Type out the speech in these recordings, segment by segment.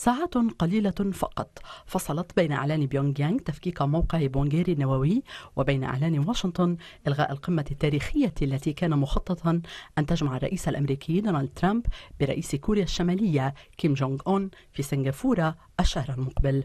ساعات قليلة فقط فصلت بين إعلان بيونغ يانغ تفكيك موقع بونغيري النووي وبين إعلان واشنطن إلغاء القمة التاريخية التي كان مخططا أن تجمع الرئيس الأمريكي دونالد ترامب برئيس كوريا الشمالية كيم جونغ أون في سنغافورة الشهر المقبل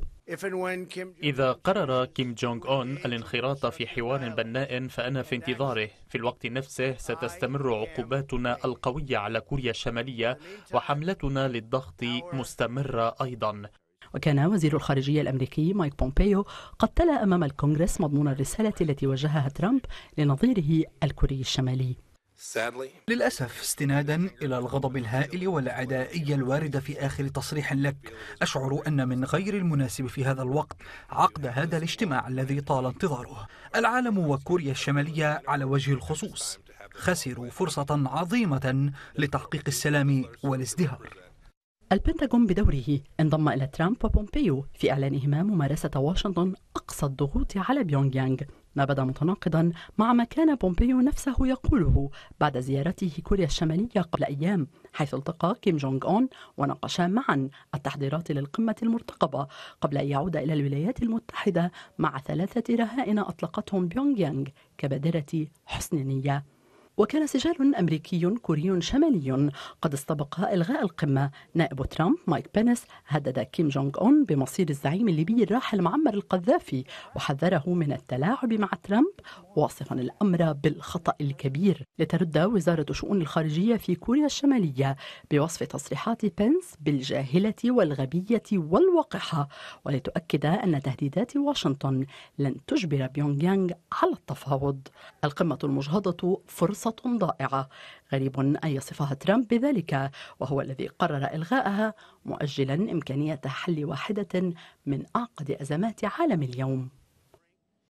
إذا قرر كيم جونغ أون الانخراط في حوار بناء فأنا في انتظاره في الوقت نفسه ستستمر عقوباتنا القوية على كوريا الشمالية وحملتنا للضغط مستمرة أيضا وكان وزير الخارجية الأمريكي مايك بومبيو قد تلا أمام الكونغرس مضمون الرسالة التي وجهها ترامب لنظيره الكوري الشمالي للأسف استنادا إلى الغضب الهائل والعدائية الواردة في آخر تصريح لك أشعر أن من غير المناسب في هذا الوقت عقد هذا الاجتماع الذي طال انتظاره العالم وكوريا الشمالية على وجه الخصوص خسروا فرصة عظيمة لتحقيق السلام والازدهار البنتاغون بدوره انضم إلى ترامب وبومبيو في إعلانهما ممارسة واشنطن أقصى الضغوط على بيونغ يانغ ما بدا متناقضا مع ما كان بومبيو نفسه يقوله بعد زيارته كوريا الشمالية قبل أيام حيث التقى كيم جونغ أون وناقشا معا التحضيرات للقمة المرتقبة قبل أن يعود إلى الولايات المتحدة مع ثلاثة رهائن أطلقتهم بيونغ يانغ كبادرة حسن نية وكان سجال أمريكي كوري شمالي قد استبق إلغاء القمة نائب ترامب مايك بينس هدد كيم جونغ أون بمصير الزعيم الليبي الراحل معمر القذافي وحذره من التلاعب مع ترامب واصفا الأمر بالخطأ الكبير لترد وزارة شؤون الخارجية في كوريا الشمالية بوصف تصريحات بينس بالجاهلة والغبية والوقحة ولتؤكد أن تهديدات واشنطن لن تجبر بيونغ يانغ على التفاوض القمة المجهضة فرصة فرصة ضائعة غريب أن يصفها ترامب بذلك وهو الذي قرر إلغائها مؤجلا إمكانية حل واحدة من أعقد أزمات عالم اليوم